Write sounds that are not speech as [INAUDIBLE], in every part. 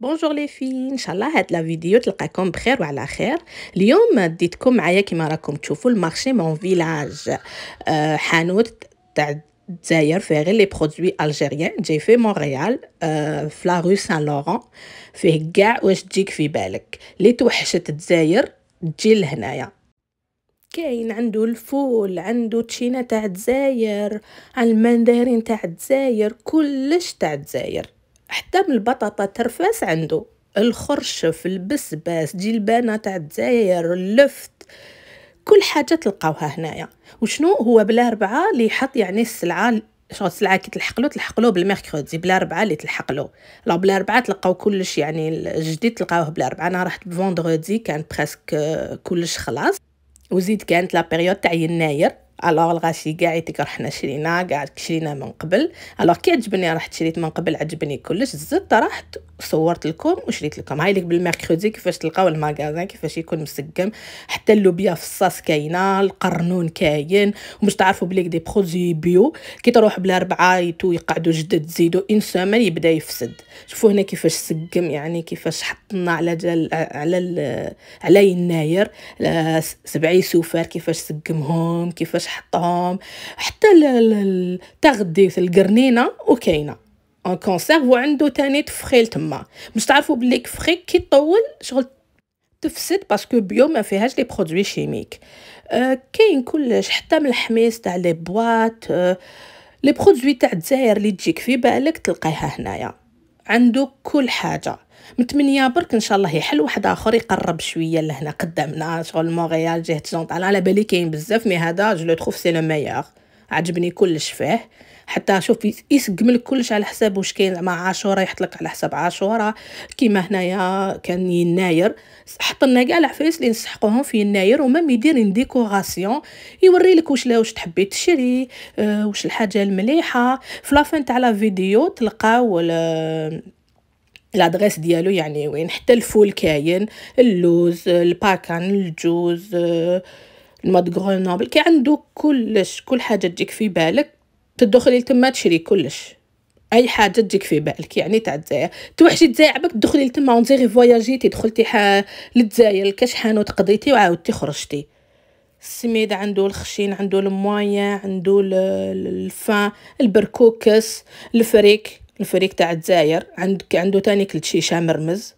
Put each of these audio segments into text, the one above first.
بونجور لي في ان شاء الله هاد لا فيديو تلقاكم بخير وعلى خير اليوم ديتكم معايا كما راكم تشوفوا المارشي مون فيلاج أه حانوت تاع الجزائر فيه غير لي برودوي الجيريان جاي في مونريال أه في لا رو سان لوران فيه كاع واش تجيك في بالك لي توحشت الجزائر تجي لهنايا كاين عنده الفول عنده تشينا تاع الجزائر المندرين تاع الجزائر كلش تاع الجزائر حتى من البطاطا ترفاس عنده الخرشف البسباس جلبانه تاع الدزاير اللفت كل حاجه تلقاوها هنايا وشنو هو بلا ربعه اللي يحط يعني السلعه شو السلعه كي تلحقلو تلحقلو بالميركودي بلا ربعه اللي تلحقلو لا بلا ربعه تلقاو كلش يعني الجديد تلقاوه بلا ربعه انا رحت بفوندغودي كان بريسك آه، كلش خلاص وزيد كانت لا بيريود تاع يناير الوغ الغاشي كاع يتيك رحنا شرينا كاع شرينا من قبل الوغ كي عجبني رحت شريت من قبل عجبني كلش زدت رحت صورت لكم وشريت لكم هاي ليك بالميركودي كيفاش تلقاو الماكازان كيفاش يكون مسقم حتى اللوبيا في الصاص كاينه القرنون كاين ومش تعرفوا بليك دي برودوي بيو كي تروح بلا ربعه يتو يقعدوا جدد تزيدوا ان سومان يبدا يفسد شوفوا هنا كيفاش سقم يعني كيفاش حطنا على جل على على يناير سبعي سوفار كيفاش سقمهم كيفاش حطهم حتى في القرنينه وكاينه اون كونسيرف وعنده تاني تفخيل تما باش تعرفوا بلي كفخي كي طول شغل تفسد باسكو بيو ما فيهاش لي برودوي شيميك أه كاين كلش حتى من الحميس تاع لي بواط euh، لي برودوي تاع الجزائر اللي تجيك في بالك تلقايها هنايا عنده كل حاجه من 8 برك ان شاء الله يحل واحد اخر يقرب شويه لهنا قدامنا شغل مونريال جهه جونطال على بالي كاين بزاف مي هذا جو لو تروف سي لو ميور عجبني كلش فيه حتى شوف يسقمل كلش على حساب واش كاين زعما عاشوره يحط لك على حساب عاشوره كيما هنايا كان يناير حط لنا كاع العفايس اللي نسحقوهم في يناير ومام يدير ان ديكوغاسيون يوري لك واش واش تحبي تشري آه، واش الحاجه المليحه في لافين تاع لا فيديو تلقاو الادريس ديالو يعني وين حتى الفول كاين اللوز الباكان الجوز آه، الماد غرونوبل كي عنده كلش كل حاجه تجيك في بالك تدخلي لتما تشري كلش اي حاجه تجيك في بالك يعني تاع الجزائر توحشي الجزائر عبك تدخلي لتما فواياجي فواياجيتي دخلتي حا للجزائر كاش حانوت قضيتي وعاودتي خرجتي السميد عنده الخشين عنده الموايا عنده الفان البركوكس الفريك الفريق تاع الجزائر عندك عنده تاني كل شيشه مرمز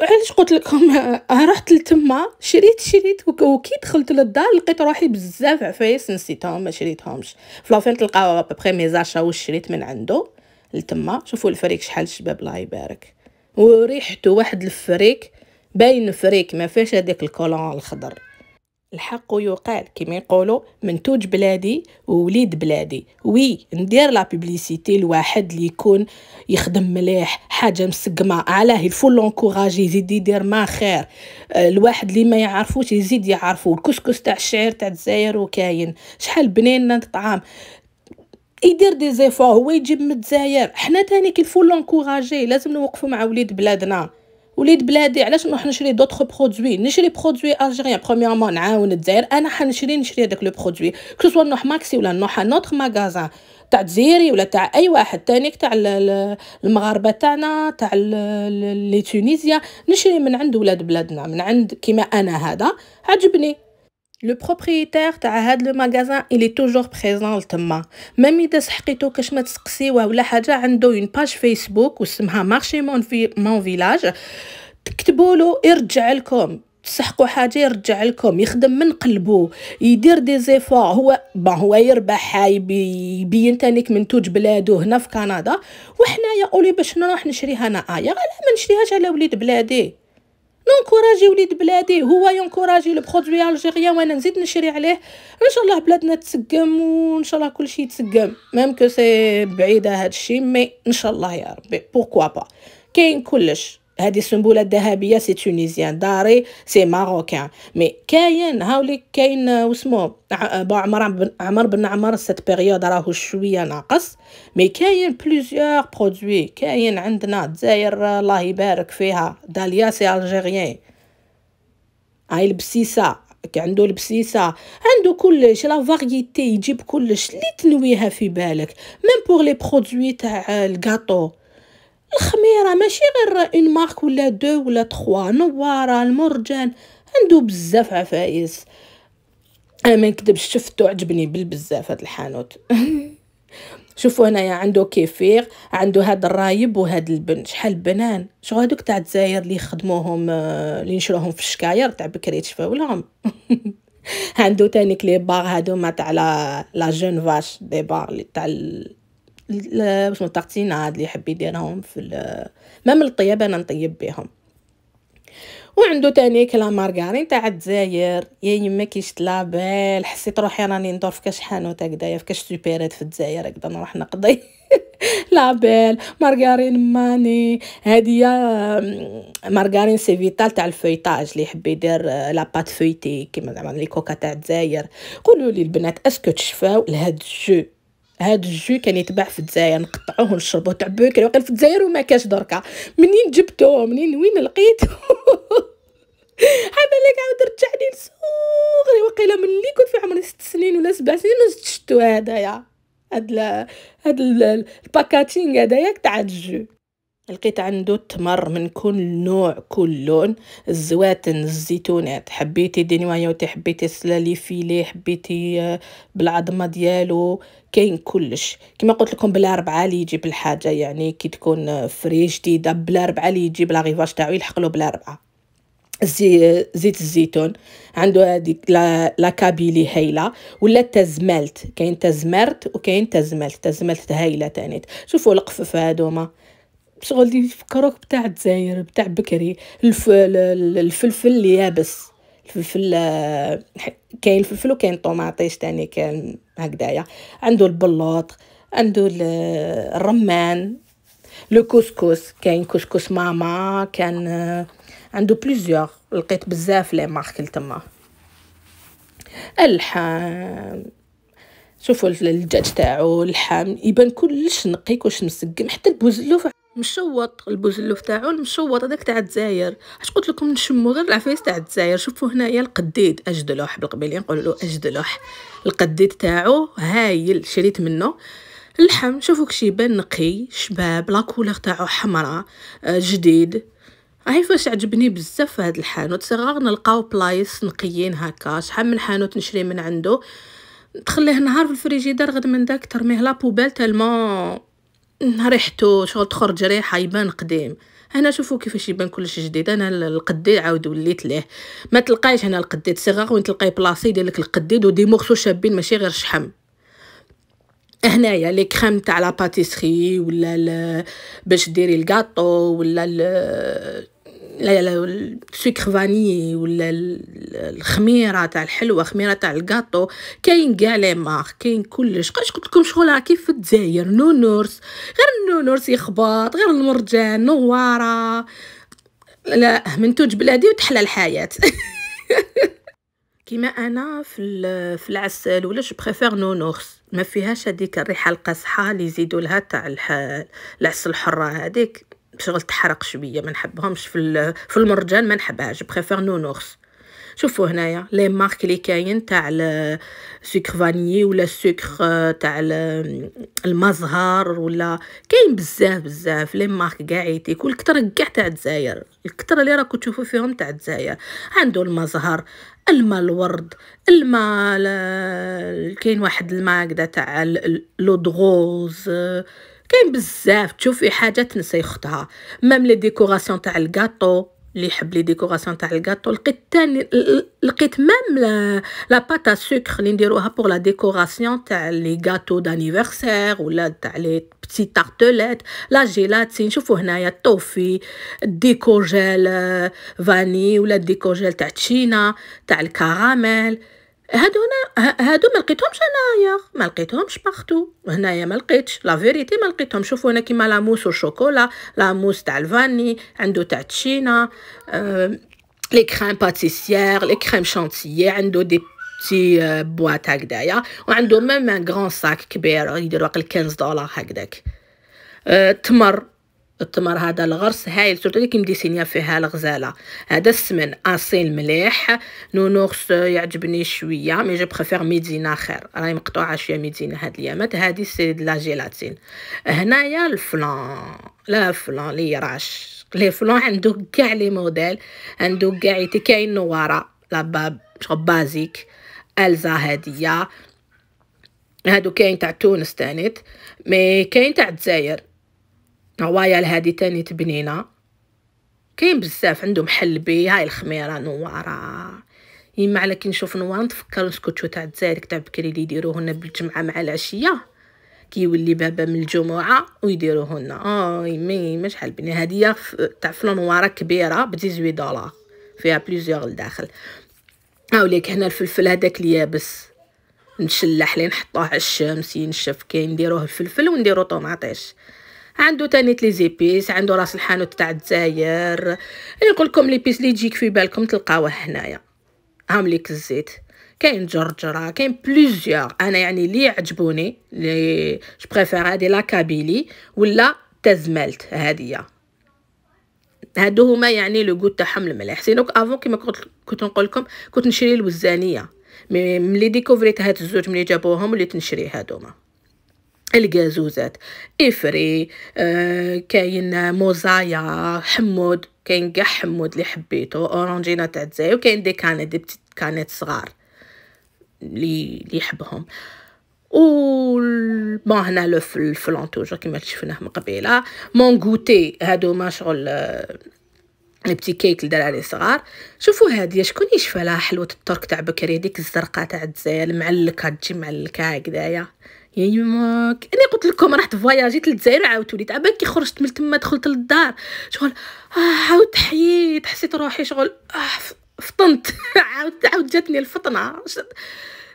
علاش قلت لكم [LAUGHS] رحت لتما شريت شريت وكي دخلت للدار لقيت روحي بزاف عفايس نسيتهم ما شريتهمش في لافين تلقاو ابري مي زاشا واش شريت من عنده لتما شوفوا الفريق شحال شباب الله يبارك وريحته واحد الفريق باين فريق ما فيهش هذاك الكولون الخضر الحق يقال كما يقولوا منتوج بلادي ووليد بلادي وي ندير لا بوبليسيتي لواحد اللي يكون يخدم مليح حاجه مسقمه علاه الفول لونكوراجي يزيد يدير ما خير آه، الواحد اللي ما يعرفوش يزيد يعرفو الكسكس تاع الشعير تاع الجزائر وكاين شحال بنين طعام يدير دي زيفور هو يجيب من الجزائر حنا تاني كي الفول لازم نوقفوا مع وليد بلادنا وليد بلادي علاش نروح نشري دوطخ برودوي نشري برودوي الجيريان بروميرمون نعاون الدزاير انا حنشري نشري هذاك لو برودوي كسوا نروح ماكسي ولا نروح نوتر ماغازان تاع الجزائري ولا تاع اي واحد تانيك تاع المغاربه تاعنا تاع لي تونيزيا نشري من عند ولاد بلادنا من عند كيما انا هذا عجبني لو بروبريتير تاع هاد لو ماغازان الي توجور بريزون لتما ميم اذا سحقيتو كاش ما تسقسيوه ولا حاجه عنده اون باج فيسبوك واسمها مارشي مون في مون فيلاج تكتبوا له يرجع لكم تسحقوا حاجه يرجع لكم يخدم من قلبه يدير دي زيفور هو بون هو يربح حايب يبين تانيك منتوج بلادو هنا في كندا وحنايا قولي باش نروح نشريها انا ايا لا ما نشريهاش على وليد بلادي نونكوراجي وليد بلادي هو ينكوراجي البرودوي الجيريان وانا نزيد نشري عليه ان شاء الله بلادنا تسقم وان شاء الله كلشي يتسقم ميم كو سي بعيده هادشي مي ان شاء الله يا ربي بوركوا با كاين كلش هذه السنبوله الذهبيه سي تونيزيان داري سي ماروكان مي كاين هاولي كاين آه، وسمو آه، بو عمر بن عمر بن عمر سيت بيريود راهو شويه ناقص مي كاين بليزيور برودوي كاين عندنا الجزائر آه، الله يبارك فيها داليا سي الجيريان هاي البسيسه عنده البسيسه عنده كلش لا فاريتي يجيب كلش اللي تنويها في بالك ميم بوغ لي برودوي تاع الكاطو الخميره ماشي غير اون مارك ولا دو ولا تخوا نواره المرجان عنده بزاف عفايس انا ما نكذبش شفتو عجبني بالبزاف هاد الحانوت [LAUGHS] شوفوا هنايا عنده كيفير عنده هاد الرايب وهاد البن شحال بنان شغل هادوك تاع الجزائر اللي يخدموهم اللي آه، نشروهم في الشكاير تاع بكري تشفاولهم [LAUGHS] عنده تاني كلي باغ هادو ما تاع لا جون فاش دي باغ تاع باش مطاقتين عاد اللي يحب يديرهم في مام الطيابه انا نطيب بهم وعنده تاني كلا مارغارين تاع الجزائر يا يما كي شت لابيل حسيت روحي راني ندور في كاش حانوت هكذايا في كاش سوبيرات في الجزائر هكذا نروح نقضي [LAUGHS] لابيل مارغارين ماني هادي مارغارين سي فيتال تاع الفويتاج اللي يحب يدير آه، لاباط فويتي كيما زعما لي كوكا تاع الجزائر قولوا لي البنات اسكو تشفاو لهاد الجو هاد الجو كان يتباع في الجزائر نقطعوه ونشربوه تاع بكري وقال في الجزائر وما كاش دركا منين جبتوه منين وين لقيته [LAUGHS] لك عاود رجعني لصغري واقيلا ملي كنت في عمري ست سنين ولا سبع سنين شفتو هدايا هاد هاد الباكاتينغ هدايا تاع الجو لقيت عنده التمر من كل نوع كل لون الزواتن الزيتونات حبيتي دينوايوتي حبيتي سلالي فيلي حبيتي آه، بالعظمه ديالو كاين كلش كما قلت لكم بلا ربعه اللي يجيب الحاجه يعني كي تكون فري جديده بلا ربعه اللي يجيب لا غيفاج تاعو يلحق له بلا ربعه زي زيت الزيتون عنده هذيك لا كابيلي هايله ولا تزملت كاين تزمرت وكاين تزملت تزملت هايله تانيت شوفوا القفف هادوما شغل يفكروك بتاع الجزائر بتاع بكري الف... الفلفل اللي يابس الفلفل آه، كاين الفلفل وكاين طوماطيش تاني كان هكذايا عنده البلوط عنده الرمان لو كوسكوس كاين كوسكوس ماما كان آه، عنده بليزيوغ لقيت بزاف لي مارك تما اللحم شوفوا الدجاج تاعو اللحم يبان كلش نقي كلش مسقم حتى البوزلوف مشوط البوزلوف تاعو المشوط هذاك تاع الجزائر اش قلت لكم نشمو غير العفايس تاع الجزائر شوفوا هنايا القديد اجدلوح بالقبيله نقولوا له اجدلوح القديد تاعو هايل شريت منه اللحم شوفوا يبان نقي شباب كولور تاعو حمراء آه، جديد هاي فاش عجبني بزاف في هاد الحانوت صغار نلقاو بلايص نقيين هكا شحال من حانوت نشري من عنده تخليه نهار في الفريجيدار غد من داك ترميه لا بوبال تالمون ريحتو شغل تخرج ريحه يبان قديم هنا شوفوا كيفاش يبان كلشي جديد انا القديد عاود وليت ليه ما تلقايش هنا القديد صغار وين تلقاي بلاصي يدير لك ودي مورسو شابين ماشي غير شحم هنايا لي كريم تاع لا باتيسري ولا باش ديري الكاطو ولا السكر فاني ولا الخميره تاع الحلوه خميره تاع الكاطو كاين كاع لي مارك كاين كلش قاش قلت لكم شغل راه كيف في الجزائر نونورس غير النونورس يخبط غير المرجان نواره لا منتوج بلادي وتحلى الحياه [LAUGHS] كيما انا في في العسل ولا جو بريفير نونورس ما فيهاش هذيك الريحه القاصحه اللي يزيدوا لها تاع العسل الحره هذيك شغل تحرق شويه ما نحبهمش في في المرجان ما نحبهاش بريفير نونورس شوفوا هنايا لي مارك اللي كاين تاع السكر فانيي ولا السكر آه، تاع المزهر ولا كاين بزاف بزاف لي مارك كاع يتيك كثر كاع تاع الجزائر الكثر اللي راكو تشوفوا فيهم تاع الجزائر عنده المزهر الماء الورد الماء كاين واحد الماء هكذا تاع لودغوز كاين بزاف تشوفي حاجه تنسي اختها مام لي ديكوراسيون تاع الكاطو اللي يحب لي ديكوراسيون تاع الكاطو لقيت تاني لقيت مام لا باتا سكر اللي نديروها بور لا ديكوراسيون تاع لي كاطو دانيفرسير ولا تاع لي بتي تارتليت لا جيلاتي نشوفوا هنايا الطوفي الديكوجيل آه، فاني ولا الديكوجيل تاع تشينا تاع الكراميل هادونا هادو ما لقيتهمش انايا ما لقيتهمش باختو هنايا ما لقيتش لا فيريتي ما لقيتهم شوفوا هنا كيما لاموس والشوكولا لاموس تاع الفاني عنده تاع تشينا لي كريم باتيسيير لي كريم شانتيي عنده دي بتي بواط هكدايا وعنده ميم ان غران ساك كبير يدير واقل 15 دولار هكداك أه تمر التمر هذا الغرس هايل سورتو اللي سينيا فيها الغزاله هذا السمن اصيل مليح نونوغس يعجبني شويه مي جو بريفير ميدينا خير راهي مقطوعه شويه ميدينا هاد اليامات هادي سي لا جيلاتين هنايا الفلان لا فلان لي راش لي فلان عندو كاع لي موديل عندو كاع كاين نواره لاباب شغل بازيك الزا هاديه هادو كاين تاع تونس تانيت مي كاين تاع الجزائر هوايا هادي تاني تبنينا كاين بزاف عندهم حل بي هاي الخميره نواره يما على كي نشوف نوار نتفكر السكوتشو تاع الجزائر تاع بكري اللي يديروهن بالجمعه مع العشيه كيولي بابا من الجمعه هنا اه يما يما شحال بني هديه تاع فلونواره كبيره ب 18 دولار فيها بليزيوغ لداخل هاوليك هنا الفلفل هذاك اليابس نشلح لي نحطوه على الشمس ينشف كي نديروه الفلفل ونديرو طوماطيش عنده تاني لي زيبيس عنده راس الحانوت تاع الدزاير نقول لكم ليبيس لي تجيك في بالكم تلقاوه هنايا ليك الزيت كاين جرجره كاين بليزيوغ انا يعني لي عجبوني لي جو بريفير هادي لا كابيلي ولا تزملت هادية هادو هما يعني لو غوت تاعهم المليح سينوك افون كيما كنت كنت نقول لكم كنت نشري الوزانيه ملي ديكوفريت هاد الزوج ملي جابوهم وليت نشري هادوما القازوزات افري آه كاين موزايا حمود كاين كاع حمود اللي حبيتو اورانجينا تاع الجزائر وكاين دي كانت دي بتيت كانت صغار لي لي يحبهم و بون هنا لو الفلانتوجه كيما شفناه من قبيله مون غوتي هادو ما شغل لي آه، بتي كيك لدراري صغار شوفوا هادي شكون يشفى لها حلوه الترك تاع بكري هذيك الزرقاء تاع الجزائر معلكه تجي معلكه هكذايا يا يماك انا قلت لكم رحت فواياجيت للجزائر وعاودت وليت عباك كي خرجت من تما دخلت للدار شغل آه عاودت حييت حسيت روحي شغل آه فطنت [LAUGHS] عاودت عاود جاتني الفطنه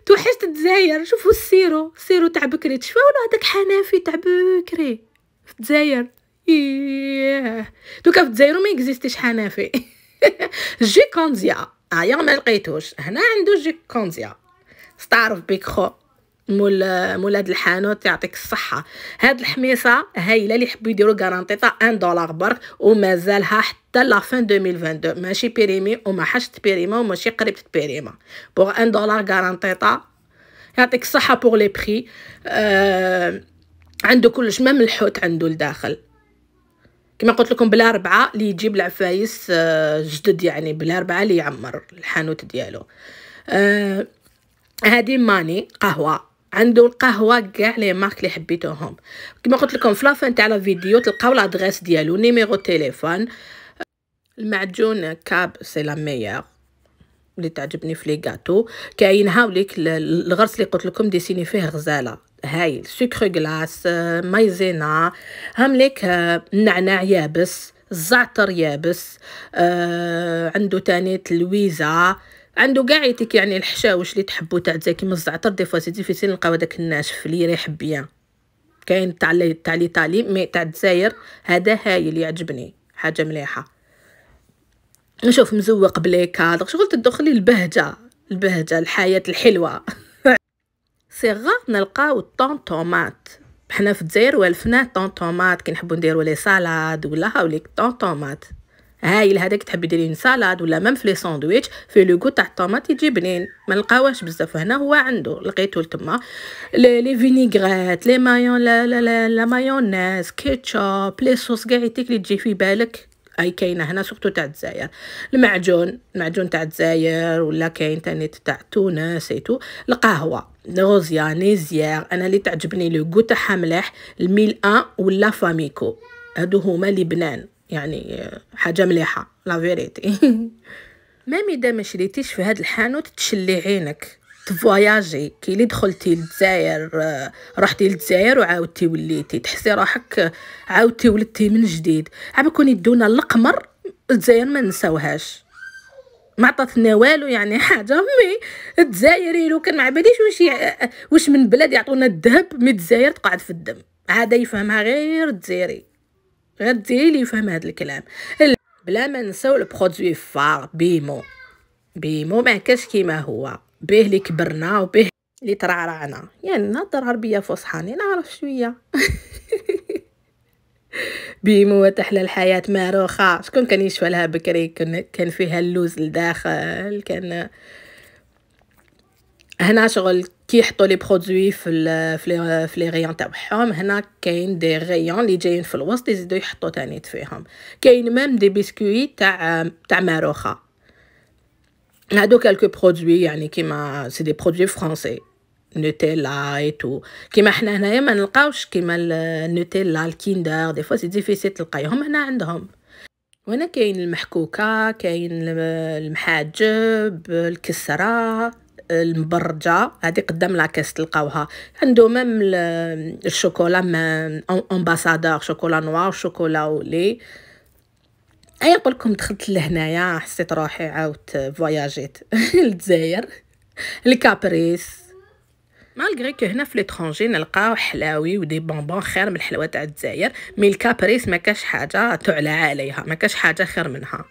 توحشت الجزائر شوفوا السيرو السيرو تاع بكري تشفى ولا هذاك حنافي تاع بكري في الجزائر ايه دوكا في الجزائر ما اكزيستيش جي [LAUGHS] جيكونزيا ايا آه، ما لقيتوش هنا عنده جيكونزيا ستعرف بيك خو مول مول هاد الحانوت يعطيك الصحه هاد الحميصه هايله اللي يحبو يديرو كارانطيطا ان دولار برك ومازالها حتى لا فان 2022 ماشي بيريمي وما حاش تبيريما وماشي قريب تبيريما بوغ ان دولار كارانطيطا يعطيك الصحه بوغ لي بخي آه عندو كلش ما من الحوت عندو لداخل كما قلت لكم بلا ربعه اللي يجيب العفايس آه جدد يعني بلا ربعه اللي يعمر الحانوت ديالو آه هادي ماني قهوه عنده القهوه كاع لي مارك اللي حبيتوهم كما قلت لكم في لافان تاع فيديو تلقاو لادريس ديالو نيميرو تيليفون المعجون كاب سي لا ميور اللي تعجبني في لي غاتو كاين هاوليك الغرس اللي قلت لكم ديسيني فيه غزاله هايل سكر غلاس مايزينا هاملك النعناع آه، يابس الزعتر يابس آه، عنده تاني تلويزه عنده كاع يتيك يعني الحشاوش اللي تحبو تاع كيما الزعتر دي فوا سي ديفيسيل نلقاو داك الناشف اللي يريح بيان كاين تاع تاع ليطالي مي تاع الجزائر هذا هايل يعجبني حاجه مليحه نشوف مزوق بلي كادر شغل تدخلي البهجه البهجه الحياه الحلوه [LAUGHS] غاف نلقاو الطون طومات حنا في الجزائر والفنا طون طومات كي نحبو نديرو لي سالاد ولا هاوليك طون طومات هايل هذاك تحبي ديرين سالاد ولا ميم في لي ساندويتش في لو كو تاع الطوماط يجي بنين ما نلقاوهش بزاف هنا هو عنده لقيتو تما لي فينيغريت لي مايون لا لا لا, لا مايونيز كيتشوب لي صوص كاع يتيك اللي تجي في بالك اي كاينه هنا سورتو تاع الجزائر المعجون المعجون تاع الجزائر ولا كاين تاني تاع تونس ايتو القهوه روزيا نيزيير انا اللي تعجبني لو كو تاعها مليح الميل ان ولا فاميكو هادو هما لبنان يعني حاجه مليحه لا فيريتي مامي [LAUGHS] دا ما شريتيش في هاد الحانوت تشلي عينك تفواياجي كي اللي دخلتي للجزائر آه، رحتي للجزائر وعاودتي وليتي تحسي روحك آه، عاودتي ولدتي من جديد عاد كون يدونا القمر الجزائر ما نساوهاش ما عطاتنا والو يعني حاجه مي الجزائري لو كان ما عباليش واش آه، واش من بلاد يعطونا الذهب مي الجزائر تقعد في الدم عاد يفهمها غير الجزائري غير ديالي يفهم هذا الكلام بلا ما نساو البرودوي فار بيمو بيمو ما كاش كيما هو به اللي كبرنا وبه اللي ترعرعنا يعني نهضر عربيه فصحى نعرف شويه [LAUGHS] بيمو تحلى الحياة ماروخه شكون كان يشفى لها بكري كان فيها اللوز لداخل كان هنا شغل كي يحطوا لي برودوي في الـ في لي في لي غيون تاعهم هنا كاين دي غيون اللي جايين في الوسط يزيدوا يحطوا تانيت فيهم كاين ميم دي بسكوي تاع تاع ماروخه هادو كالكو برودوي يعني كيما سي دي برودوي فرونسي نوتيلا اي تو كيما حنا هنايا ما نلقاوش كيما النوتيلا الكيندر دي فوا سي ديفيسيل تلقايهم هنا عندهم وهنا كاين المحكوكه كاين المحاجب الكسره المبرجه هادي قدام لاكاس تلقاوها عندو مام الشوكولا امباسادور شوكولا نوار شوكولا ولي اي نقول دخلت لهنايا حسيت روحي عاودت فواياجيت [LAUGHS] للجزائر الكابريس مالغري كو هنا في لترونجي نلقاو حلاوي ودي بونبون خير من الحلوى تاع الجزائر مي الكابريس ما كاش حاجه تعلى عليها ما كاش حاجه خير منها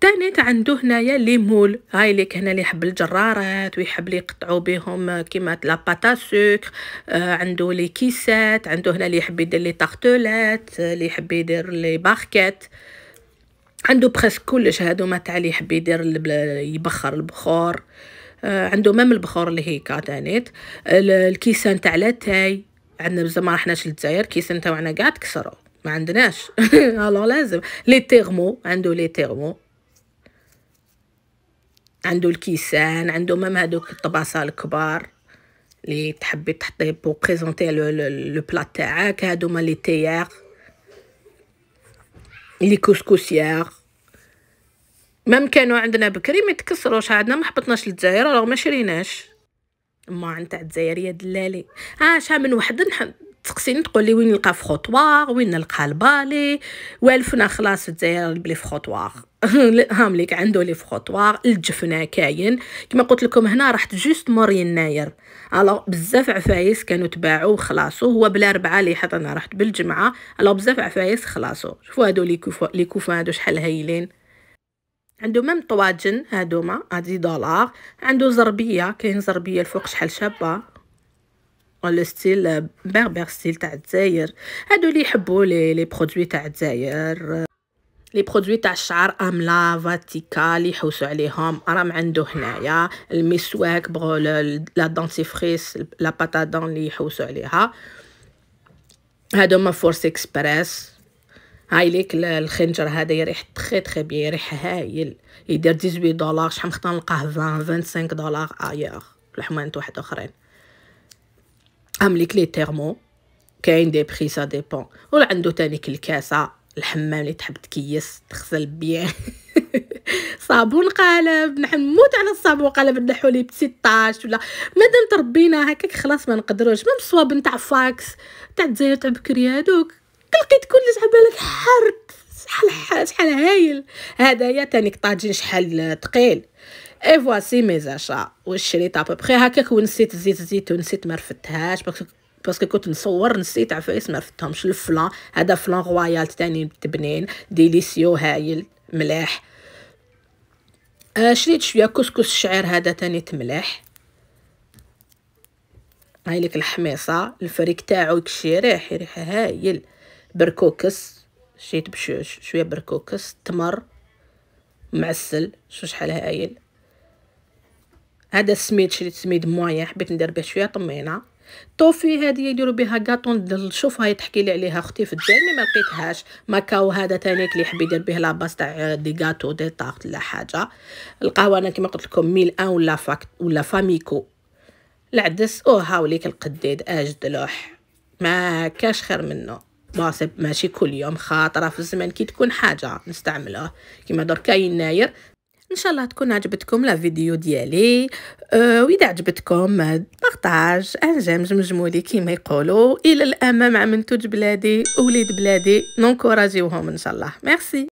تانيت عنده هنايا لي مول هاي اللي هنا اللي يحب الجرارات ويحب لي يقطعوا بهم كيما لا باتا سوكر آه عنده لي كيسات عنده هنا اللي يحب يدير لي طارتولات اللي آه، يحب يدير لي باركيت عنده بريس كلش هادو ما تاع اللي يحب يدير يبخر البخور آه عنده مام البخور اللي هيكا تانيت الكيسان تاع لاتاي عندنا بزاف ما رحناش للجزائر كيسان تاعنا قاع تكسروا ما عندناش الوغ [LAUGHS] لازم لي تيرمو عنده لي تيرمو عنده الكيسان عنده مام هادوك الطباسه الكبار اللي تحبي تحطي بو بريزونتي لو لو بلا تاعك هادوما لي تيار لي كوسكوسيار مام كانوا عندنا بكري ما تكسروش عندنا ما حبطناش للجزائر راه ما شريناش ما نتاع الجزائر دلالي ها آه، شحال من وحده تسقسيني تقولي وين نلقى في خطوار وين نلقى البالي والفنا خلاص في الجزائر بلي في خطوار [LAUGHS] هامليك عنده لي في خطوار الجفنا كاين كما قلت لكم هنا رحت جوست مور يناير الو بزاف عفايس كانوا تباعوا وخلاصو هو بلا ربعه لي حتى انا رحت بالجمعه الو بزاف عفايس خلاصو شوفوا هادو لي كوفا لي كوفا هادو شحال هايلين عنده ميم طواجن هادوما هادي دولار عنده زربيه كاين زربيه الفوق شحال شابه لو ستيل بربر ستيل تاع الجزائر هادو اللي يحبوا لي لي برودوي تاع الجزائر لي برودوي تاع الشعر املا فاتيكا اللي يحوسوا عليهم راهم عنده هنايا المسواك بغو لا دونتيفريس لا باتادون اللي يحوسوا عليها هادو ما فورس اكسبريس هاي ليك الخنجر هذا يريح تخي تخي بيان يريح هايل يدير 18 دولار شحال نختار نلقاه 20 25 دولار ايغ لحمانت واحد اخرين املك لي تيرمو كاين دي بري سا ديبون ولا عنده تانيك الكاسه الحمام اللي تحب تكيس تغسل بيان [LAUGHS] صابون قالب نحن نموت على الصابون قالب نحو لي بستاش ولا مادام تربينا هكاك خلاص ما نقدروش ما صواب نتاع فاكس تاع الجزائر تاع بكري هادوك لقيت كلش عبالك حرت شحال شحال هايل هذايا تانيك طاجين شحال تقيل اي فواسي مي زاشا وشريت شريت ابو بخي هكاك ونسيت زيت الزيت ونسيت ما رفدتهاش باسكو كنت نصور نسيت عفايس ما رفدتهمش الفلان هذا فلان رويال تاني تبنين ديليسيو هايل ملاح شريت شويه كسكس الشعير هذا تاني تملاح هاي لك الحميصه الفريك تاعو كشي ريح ريحه هايل بركوكس شريت بشويه بركوكس تمر معسل شو شحال هايل هذا السميد شريت سميد مويا حبيت ندير به شويه طمينه طوفي هذه يديروا بها كاطون الشوف هاي تحكي لي عليها اختي في الدار مي ما لقيتهاش ماكاو هذا تانيك اللي حبي يدير به لاباس تاع دي غاتو دي طارت ولا حاجه القهوه انا كما قلت لكم ميل ان ولا فاكت ولا فاميكو العدس او هاوليك القديد اجد لوح ما كاش خير منه باسب ماشي كل يوم خاطره في الزمن كي تكون حاجه نستعملوه كيما دركا يناير ان شاء الله تكون عجبتكم لا فيديو ديالي أه واذا عجبتكم بارطاج انجام جمجمولي كيما يقولوا الى الامام عم منتوج بلادي وليد بلادي نونكوراجيوهم ان شاء الله ميرسي